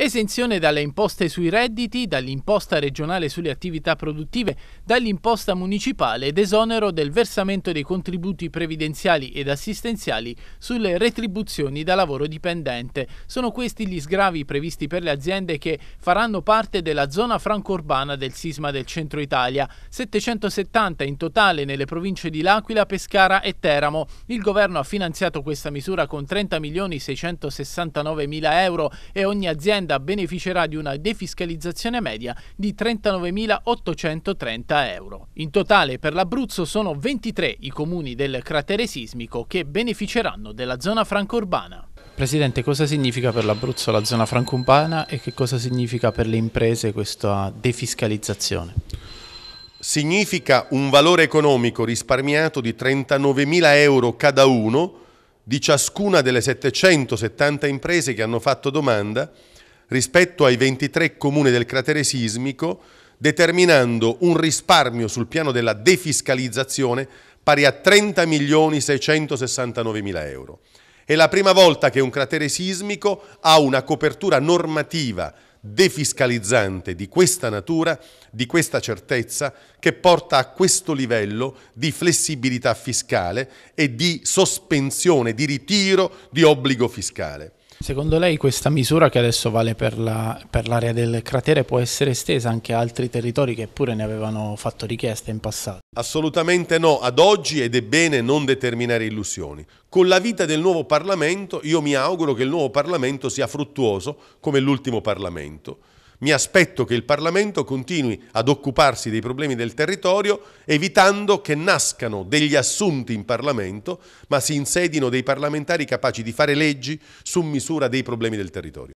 Esenzione dalle imposte sui redditi, dall'imposta regionale sulle attività produttive, dall'imposta municipale ed esonero del versamento dei contributi previdenziali ed assistenziali sulle retribuzioni da lavoro dipendente. Sono questi gli sgravi previsti per le aziende che faranno parte della zona franco-urbana del sisma del centro Italia. 770 in totale nelle province di L'Aquila, Pescara e Teramo. Il governo ha finanziato questa misura con 30 milioni 669 mila euro e ogni azienda l'azienda beneficerà di una defiscalizzazione media di 39.830 euro. In totale per l'Abruzzo sono 23 i comuni del cratere sismico che beneficeranno della zona franco urbana. Presidente, cosa significa per l'Abruzzo la zona franco urbana e che cosa significa per le imprese questa defiscalizzazione? Significa un valore economico risparmiato di 39.000 euro cada uno di ciascuna delle 770 imprese che hanno fatto domanda rispetto ai 23 comuni del cratere sismico, determinando un risparmio sul piano della defiscalizzazione pari a 30.669.000 euro. È la prima volta che un cratere sismico ha una copertura normativa defiscalizzante di questa natura, di questa certezza, che porta a questo livello di flessibilità fiscale e di sospensione, di ritiro di obbligo fiscale. Secondo lei questa misura che adesso vale per, la, per l'area del cratere può essere estesa anche a altri territori che pure ne avevano fatto richiesta in passato? Assolutamente no, ad oggi ed è bene non determinare illusioni. Con la vita del nuovo Parlamento io mi auguro che il nuovo Parlamento sia fruttuoso come l'ultimo Parlamento. Mi aspetto che il Parlamento continui ad occuparsi dei problemi del territorio evitando che nascano degli assunti in Parlamento, ma si insedino dei parlamentari capaci di fare leggi su misura dei problemi del territorio.